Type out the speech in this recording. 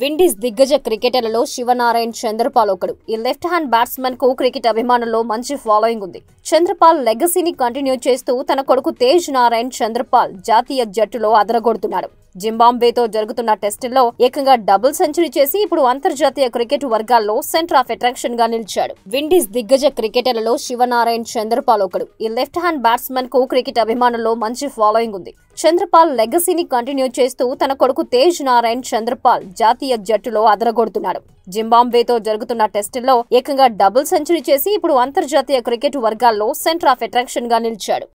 Windies దిగ్గజ క్రికెటర్లలో Shivnarayan Chanderpaul ఒకడు ఈ లెఫ్ట్ హ్యాండ్ బ్యాట్స్మెన్ కు క్రికెట్ అభిమానుల్లో మంచి ఫాలోయింగ్ ఉంది చంద్రపాల్ లెగసీని కంటిన్యూ చేస్తూ తన కొడుకు తేజ్ నారాయణ్ చంద్రపాల్ జాతీయ జట్టులో అదరగొడుతున్నాడు జింబాంబేతో జరుగుతున్న టెస్టుల్లో ఏకంగా డబుల్ సెంచరీ చేసి ఇప్పుడు అంతర్జాతీయ క్రికెట్ వర్గాల్లో సెంటర్ ఆఫ్ అట్రాక్షన్ గా నిలిచాడు విండీస్ దిగ్గజ క్రికెటర్లలో శివనారాయణ్ చంద్రపాల్ ఒకడు ఈ లెఫ్ట్ హ్యాండ్ బ్యాట్స్మెన్ కు క్రికెట్ అభిమానుల్లో మంచి ఫాలోయింగ్ ఉంది చంద్రపాల్ లెగసీని కంటిన్యూ చేస్తూ తన కొడుకు తేజ్ నారాయణ్ చంద్రపాల్ జాతీయ జట్టులో అదరగొడుతున్నాడు జింబాంబేతో జరుగుతున్న టెస్టుల్లో ఏకంగా డబుల్ సెంచరీ చేసి ఇప్పుడు అంతర్జాతీయ క్రికెట్ వర్గాల్లో సెంటర్ ఆఫ్ అట్రాక్షన్ గా నిలిచాడు